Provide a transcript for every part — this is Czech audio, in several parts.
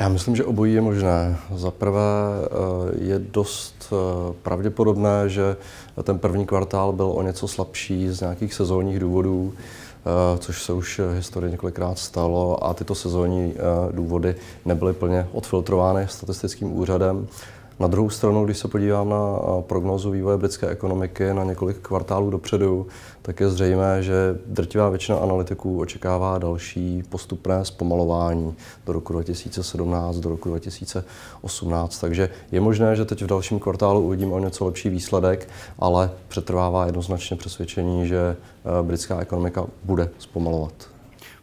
Já myslím, že obojí je možné. Za prvé eh, je dost eh, pravděpodobné, že ten první kvartál byl o něco slabší z nějakých sezónních důvodů, eh, což se už historie několikrát stalo a tyto sezónní důvody nebyly plně odfiltrovány statistickým úřadem. Na druhou stranu, když se podívám na prognózu vývoje britské ekonomiky na několik kvartálů dopředu, tak je zřejmé, že drtivá většina analytiků očekává další postupné zpomalování do roku 2017, do roku 2018. Takže je možné, že teď v dalším kvartálu uvidíme o něco lepší výsledek, ale přetrvává jednoznačně přesvědčení, že eh, britská ekonomika bude zpomalovat.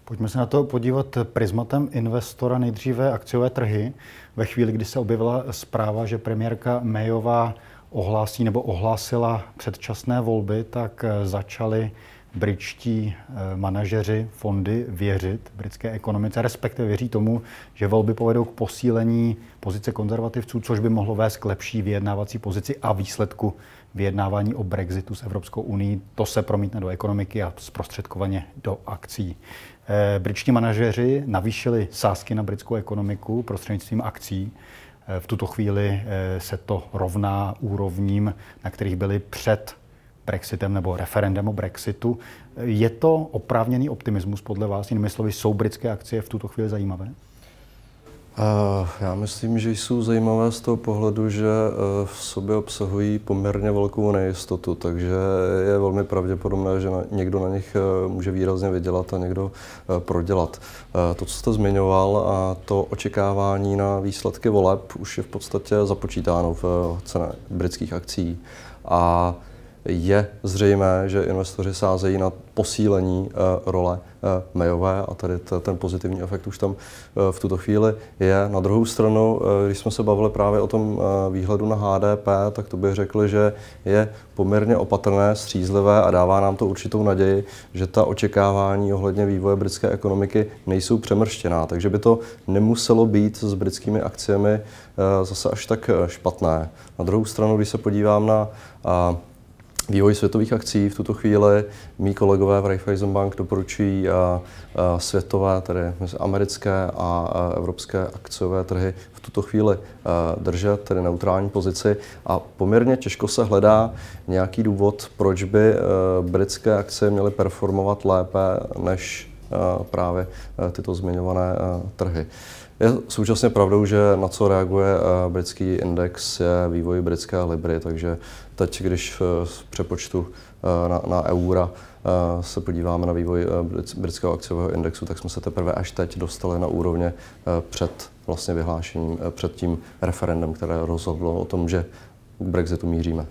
Pojďme se na to podívat prismatem investora nejdříve akciové trhy. Ve chvíli, kdy se objevila zpráva, že premiérka Mayová ohlásí nebo ohlásila předčasné volby, tak začaly britští eh, manažeři fondy věřit britské ekonomice, respektive věří tomu, že volby povedou k posílení pozice konzervativců, což by mohlo vést k lepší vyjednávací pozici a výsledku vyjednávání o Brexitu s Evropskou unii. To se promítne do ekonomiky a zprostředkovaně do akcí. Eh, britští manažeři navýšili sázky na britskou ekonomiku prostřednictvím akcí. Eh, v tuto chvíli se to rovná úrovním, na kterých byly před Brexitem nebo referendem o Brexitu. Je to oprávněný optimismus podle vás? Jinými slovy, jsou britské akcie v tuto chvíli zajímavé? Eh, já myslím, že jsou zajímavé z toho pohledu, že eh, v sobě obsahují poměrně velkou nejistotu, takže je velmi pravděpodobné, že někdo na nich eh, může výrazně vydělat a někdo prodělat. To, co jste zmiňoval, a to očekávání na výsledky voleb už je v podstatě započítáno v cenách britských akcí. A je zřejmé, že investoři sázejí na posílení eh, role eh, Mayové a tady ten pozitivní efekt už tam eh, v tuto chvíli je. Na druhou stranu, když jsme se bavili právě o tom výhledu na HDP, tak to bych řekl, že je poměrně opatrné, střízlivé a dává nám to určitou naději, že ta očekávání ohledně vývoje britské ekonomiky nejsou přemrštěná. Takže by to nemuselo být s britskými akciemi zase až tak špatné. Na druhou stranu, když se podívám na vývoj světových akcí v tuto chvíli mí kolegové v Raiffeisen Bank doporučují a, světové, tedy americké a, a evropské akciové trhy v tuto chvíli držet, tedy neutrální pozici a poměrně těžko se hledá nějaký důvod, proč by e, britské akcie měly performovat lépe než e, právě e, tyto zmiňované trhy. Je současně pravdou, že na co reaguje eh, britský index je vývoj britské libry, takže teď, když v eh, přepočtu eh, na, na eura se podíváme na vývoj britského akciového indexu, tak jsme se teprve až teď dostali na úrovně před vlastně vyhlášením, před tím referendem, které rozhodlo o tom, že k Brexitu míříme.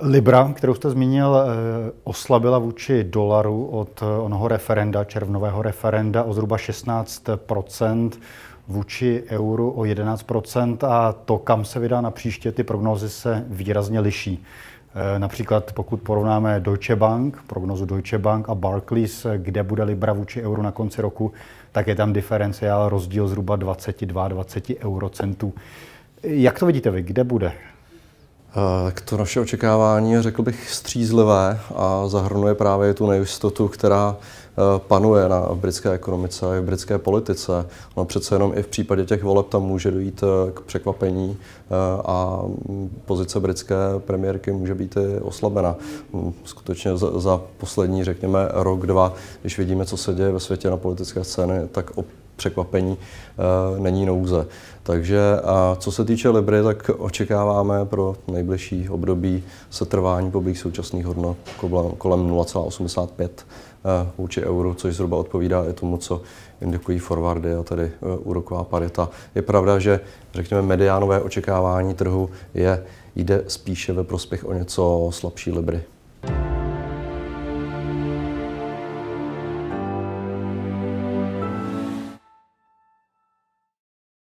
Libra, kterou jste zmínil, eh, oslabila vůči dolaru od eh, onoho referenda, červnového referenda o zhruba 16 vůči euru o 11 a to, kam se vydá na příště, ty prognózy se výrazně liší. Eh, například pokud porovnáme Deutsche Bank, prognozu Deutsche Bank a Barclays, kde bude Libra vůči euru na konci roku, tak je tam diferenciál rozdíl zhruba 22-20 eurocentů. Jak to vidíte vy, kde bude Eh, to naše očekávání je, řekl bych, střízlivé a zahrnuje právě tu nejistotu, která eh, panuje na britské ekonomice a v britské politice. No přece jenom i v případě těch voleb tam může dojít eh, k překvapení a mm, pozice britské premiérky může být i oslabena. Mm, skutečně za, za poslední, řekněme, rok, dva, když vidíme, co se děje ve světě na politické scéně, tak překvapení eh, není nouze. Takže a co se týče Libry, tak očekáváme pro nejbližší období setrvání poblíž současných hodnot kolem 0,85 eh, vůči euru, což zhruba odpovídá i tomu, co indikují forwardy a tedy eh, úroková parita. Je pravda, že řekněme mediánové očekávání trhu je jde spíše ve prospěch o něco slabší Libry.